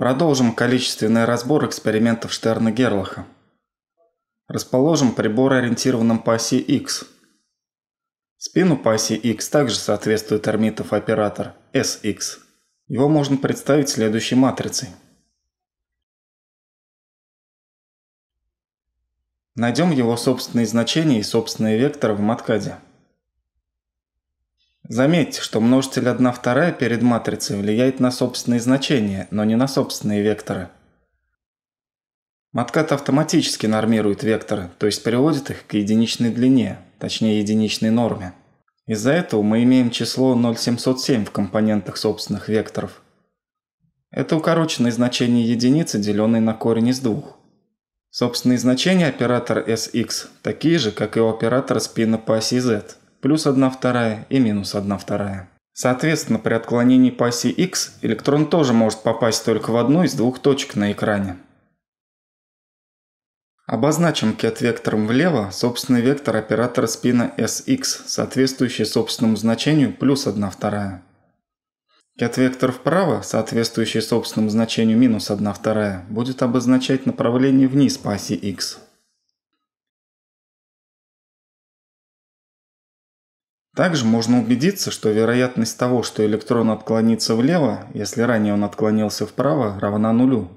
Продолжим количественный разбор экспериментов Штерна-Герлаха. Расположим прибор ориентированным по оси X. Спину по оси X также соответствует орбитов оператор SX. Его можно представить следующей матрицей. Найдем его собственные значения и собственные векторы в маткаде. Заметьте, что множитель 1 2 перед матрицей влияет на собственные значения, но не на собственные векторы. Маткат автоматически нормирует векторы, то есть приводит их к единичной длине, точнее единичной норме. Из-за этого мы имеем число 0,707 в компонентах собственных векторов. Это укороченное значение единицы, деленное на корень из двух. Собственные значения оператора SX такие же, как и у оператора спина по оси Z, плюс 1 вторая и минус 1 вторая. Соответственно, при отклонении по оси x электрон тоже может попасть только в одну из двух точек на экране. Обозначим кет-вектором влево собственный вектор оператора спина sx, соответствующий собственному значению плюс 1 вторая. Кет-вектор вправо, соответствующий собственному значению минус 1 вторая, будет обозначать направление вниз по оси x. Также можно убедиться, что вероятность того, что электрон отклонится влево, если ранее он отклонился вправо, равна нулю.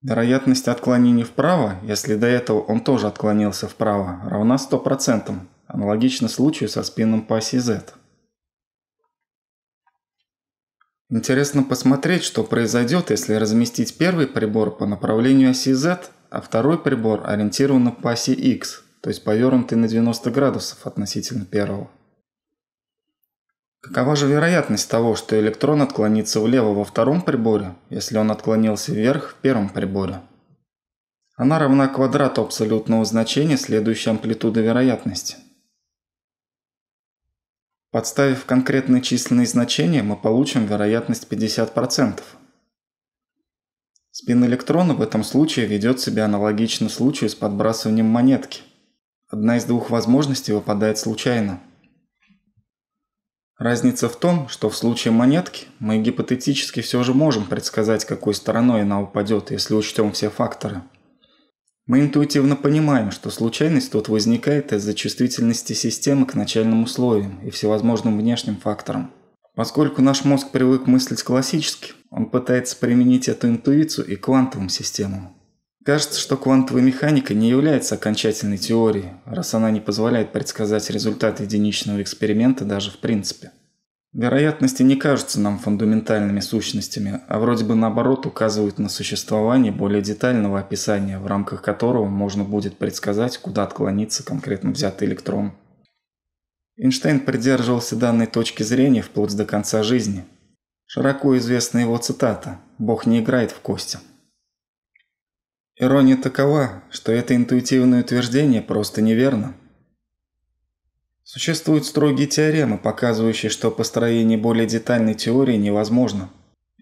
Вероятность отклонения вправо, если до этого он тоже отклонился вправо, равна 100%, аналогично случаю со спином по оси Z. Интересно посмотреть, что произойдет, если разместить первый прибор по направлению оси Z, а второй прибор ориентирован по оси X, то есть повернутый на 90 градусов относительно первого. Какова же вероятность того, что электрон отклонится влево во втором приборе, если он отклонился вверх в первом приборе? Она равна квадрату абсолютного значения следующей амплитуды вероятности – Подставив конкретные численные значения, мы получим вероятность 50%. Спин электрона в этом случае ведет себя аналогично случаю с подбрасыванием монетки. Одна из двух возможностей выпадает случайно. Разница в том, что в случае монетки мы гипотетически все же можем предсказать, какой стороной она упадет, если учтем все факторы – мы интуитивно понимаем, что случайность тут возникает из-за чувствительности системы к начальным условиям и всевозможным внешним факторам. Поскольку наш мозг привык мыслить классически, он пытается применить эту интуицию и квантовым системам. Кажется, что квантовая механика не является окончательной теорией, раз она не позволяет предсказать результат единичного эксперимента даже в принципе. Вероятности не кажутся нам фундаментальными сущностями, а вроде бы наоборот указывают на существование более детального описания, в рамках которого можно будет предсказать, куда отклонится конкретно взятый электрон. Эйнштейн придерживался данной точки зрения вплоть до конца жизни. Широко известна его цитата «Бог не играет в кости». Ирония такова, что это интуитивное утверждение просто неверно – Существуют строгие теоремы, показывающие, что построение более детальной теории невозможно.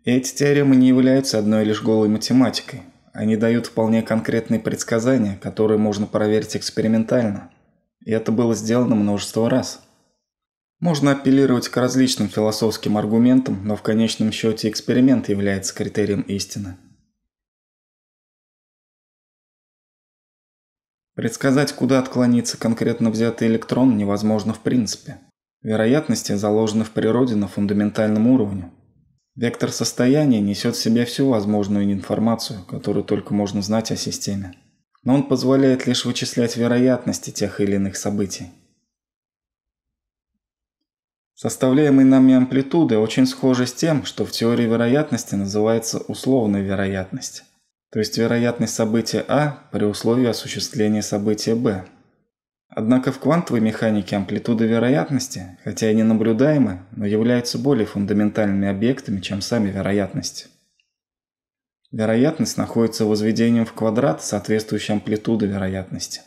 Эти теоремы не являются одной лишь голой математикой. Они дают вполне конкретные предсказания, которые можно проверить экспериментально. И это было сделано множество раз. Можно апеллировать к различным философским аргументам, но в конечном счете эксперимент является критерием истины. Предсказать, куда отклонится конкретно взятый электрон, невозможно в принципе. Вероятности заложены в природе на фундаментальном уровне. Вектор состояния несет в себе всю возможную информацию, которую только можно знать о системе. Но он позволяет лишь вычислять вероятности тех или иных событий. Составляемые нами амплитуды очень схожи с тем, что в теории вероятности называется условная вероятность то есть вероятность события А при условии осуществления события Б. Однако в квантовой механике амплитуды вероятности, хотя и не наблюдаемы, но являются более фундаментальными объектами, чем сами вероятности. Вероятность находится возведением в квадрат соответствующей амплитуды вероятности.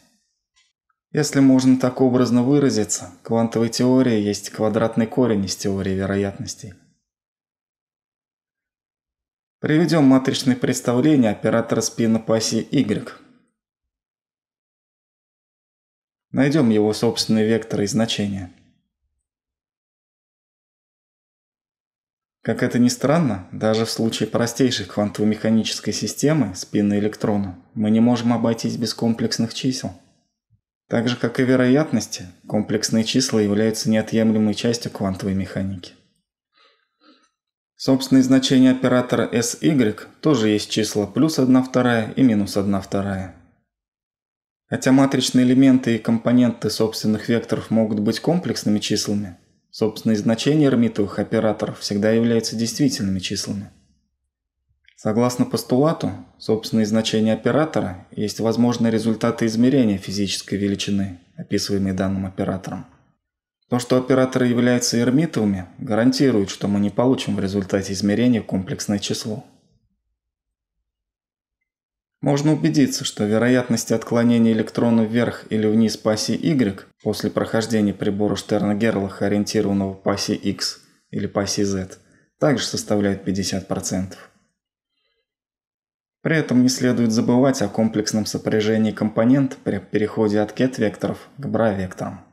Если можно так образно выразиться, квантовая теория есть квадратный корень из теории вероятностей. Приведем матричное представление оператора спина по оси Y. Найдем его собственные векторы и значения. Как это ни странно, даже в случае простейшей квантово-механической системы спина электрона мы не можем обойтись без комплексных чисел. Так же, как и вероятности, комплексные числа являются неотъемлемой частью квантовой механики. Собственные значения оператора SY тоже есть числа плюс 1 вторая и минус 1 вторая. Хотя матричные элементы и компоненты собственных векторов могут быть комплексными числами, собственные значения эрмитовых операторов всегда являются действительными числами. Согласно постулату, собственные значения оператора есть возможные результаты измерения физической величины, описываемые данным оператором. То, что операторы являются эрмитовыми, гарантирует, что мы не получим в результате измерения комплексное число. Можно убедиться, что вероятности отклонения электрона вверх или вниз по оси Y после прохождения прибора Штерна-Герлаха, ориентированного по оси X или по оси Z, также составляют 50%. При этом не следует забывать о комплексном сопряжении компонент при переходе от кет-векторов к бра-векторам.